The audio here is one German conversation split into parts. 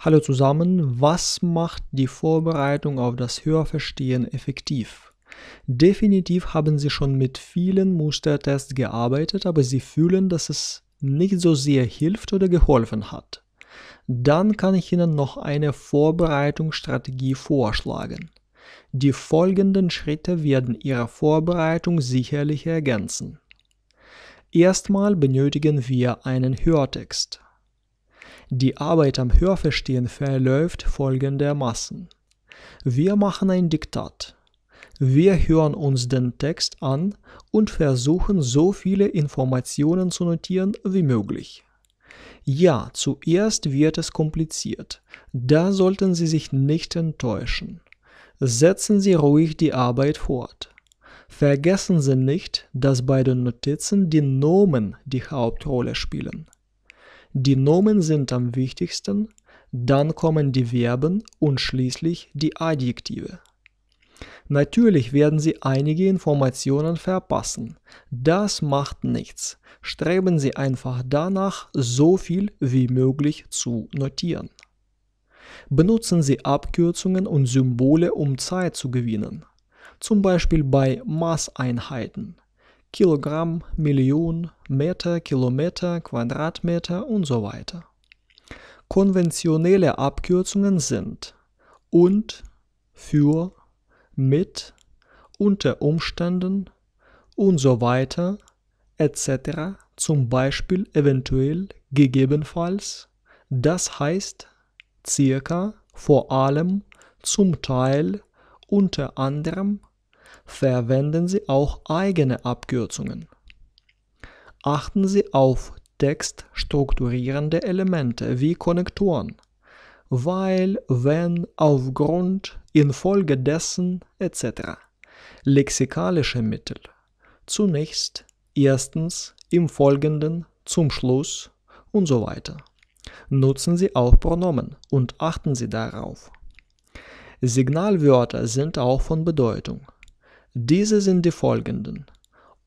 Hallo zusammen, was macht die Vorbereitung auf das Hörverstehen effektiv? Definitiv haben Sie schon mit vielen Mustertests gearbeitet, aber Sie fühlen, dass es nicht so sehr hilft oder geholfen hat. Dann kann ich Ihnen noch eine Vorbereitungsstrategie vorschlagen. Die folgenden Schritte werden Ihre Vorbereitung sicherlich ergänzen. Erstmal benötigen wir einen Hörtext. Die Arbeit am Hörverstehen verläuft folgendermaßen. Wir machen ein Diktat. Wir hören uns den Text an und versuchen so viele Informationen zu notieren wie möglich. Ja, zuerst wird es kompliziert. Da sollten Sie sich nicht enttäuschen. Setzen Sie ruhig die Arbeit fort. Vergessen Sie nicht, dass bei den Notizen die Nomen die Hauptrolle spielen. Die Nomen sind am wichtigsten, dann kommen die Verben und schließlich die Adjektive. Natürlich werden Sie einige Informationen verpassen. Das macht nichts. Streben Sie einfach danach, so viel wie möglich zu notieren. Benutzen Sie Abkürzungen und Symbole, um Zeit zu gewinnen. Zum Beispiel bei Maßeinheiten. Kilogramm, Million, Meter, Kilometer, Quadratmeter und so weiter. Konventionelle Abkürzungen sind und, für, mit, unter Umständen und so weiter etc. Zum Beispiel eventuell, gegebenenfalls, das heißt, circa, vor allem, zum Teil, unter anderem, verwenden Sie auch eigene Abkürzungen. Achten Sie auf textstrukturierende Elemente wie Konnektoren, weil, wenn, aufgrund, infolgedessen etc. Lexikalische Mittel. Zunächst, erstens, im Folgenden, zum Schluss und so weiter. Nutzen Sie auch Pronomen und achten Sie darauf. Signalwörter sind auch von Bedeutung. Diese sind die folgenden.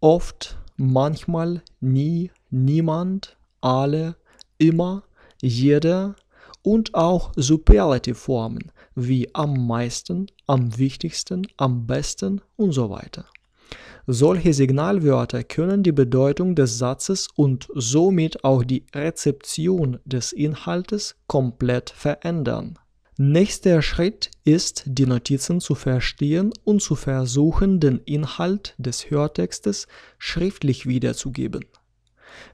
Oft, manchmal, nie, niemand, alle, immer, jeder und auch Superlative-Formen wie am meisten, am wichtigsten, am besten und so weiter. Solche Signalwörter können die Bedeutung des Satzes und somit auch die Rezeption des Inhaltes komplett verändern. Nächster Schritt ist, die Notizen zu verstehen und zu versuchen, den Inhalt des Hörtextes schriftlich wiederzugeben.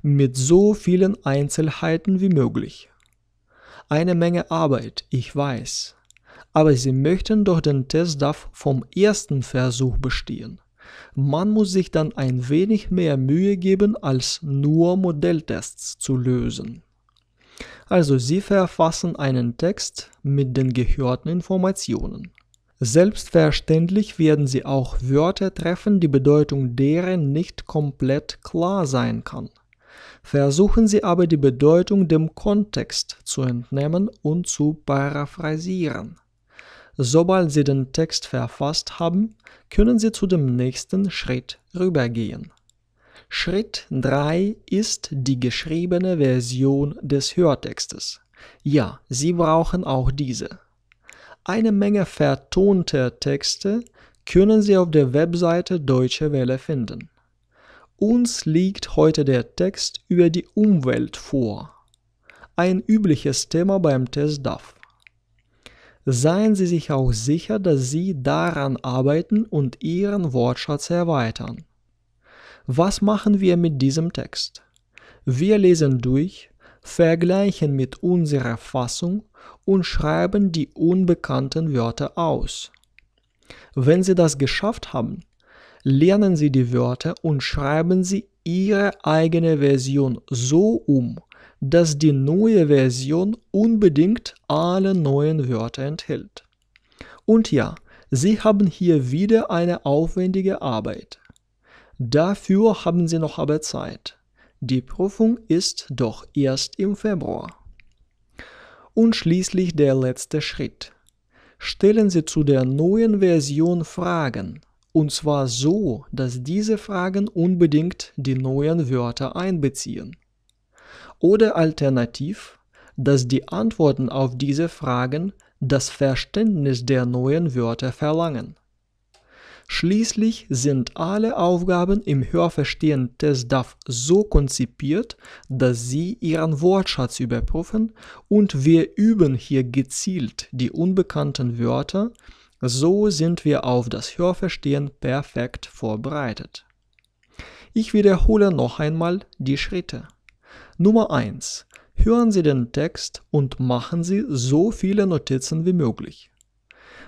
Mit so vielen Einzelheiten wie möglich. Eine Menge Arbeit, ich weiß. Aber Sie möchten doch den Test DAF vom ersten Versuch bestehen. Man muss sich dann ein wenig mehr Mühe geben, als nur Modelltests zu lösen. Also Sie verfassen einen Text mit den gehörten Informationen. Selbstverständlich werden Sie auch Wörter treffen, die Bedeutung deren nicht komplett klar sein kann. Versuchen Sie aber die Bedeutung dem Kontext zu entnehmen und zu paraphrasieren. Sobald Sie den Text verfasst haben, können Sie zu dem nächsten Schritt rübergehen. Schritt 3 ist die geschriebene Version des Hörtextes. Ja, Sie brauchen auch diese. Eine Menge vertonter Texte können Sie auf der Webseite Deutsche Welle finden. Uns liegt heute der Text über die Umwelt vor. Ein übliches Thema beim Test DAF. Seien Sie sich auch sicher, dass Sie daran arbeiten und Ihren Wortschatz erweitern. Was machen wir mit diesem Text? Wir lesen durch, vergleichen mit unserer Fassung und schreiben die unbekannten Wörter aus. Wenn Sie das geschafft haben, lernen Sie die Wörter und schreiben Sie Ihre eigene Version so um, dass die neue Version unbedingt alle neuen Wörter enthält. Und ja, Sie haben hier wieder eine aufwendige Arbeit. Dafür haben Sie noch aber Zeit. Die Prüfung ist doch erst im Februar. Und schließlich der letzte Schritt. Stellen Sie zu der neuen Version Fragen, und zwar so, dass diese Fragen unbedingt die neuen Wörter einbeziehen. Oder alternativ, dass die Antworten auf diese Fragen das Verständnis der neuen Wörter verlangen. Schließlich sind alle Aufgaben im Hörverstehen des DAF so konzipiert, dass sie ihren Wortschatz überprüfen und wir üben hier gezielt die unbekannten Wörter, so sind wir auf das Hörverstehen perfekt vorbereitet. Ich wiederhole noch einmal die Schritte. Nummer 1. Hören Sie den Text und machen Sie so viele Notizen wie möglich.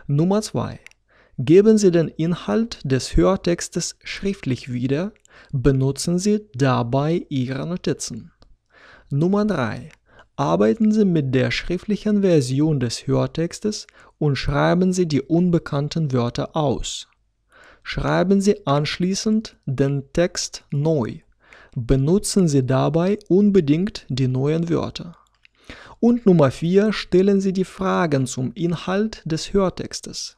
Nummer 2. Geben Sie den Inhalt des Hörtextes schriftlich wieder, benutzen Sie dabei Ihre Notizen. Nummer 3. Arbeiten Sie mit der schriftlichen Version des Hörtextes und schreiben Sie die unbekannten Wörter aus. Schreiben Sie anschließend den Text neu. Benutzen Sie dabei unbedingt die neuen Wörter. Und Nummer 4. Stellen Sie die Fragen zum Inhalt des Hörtextes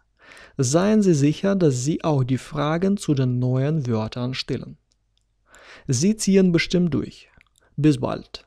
seien Sie sicher, dass Sie auch die Fragen zu den neuen Wörtern stellen. Sie ziehen bestimmt durch. Bis bald.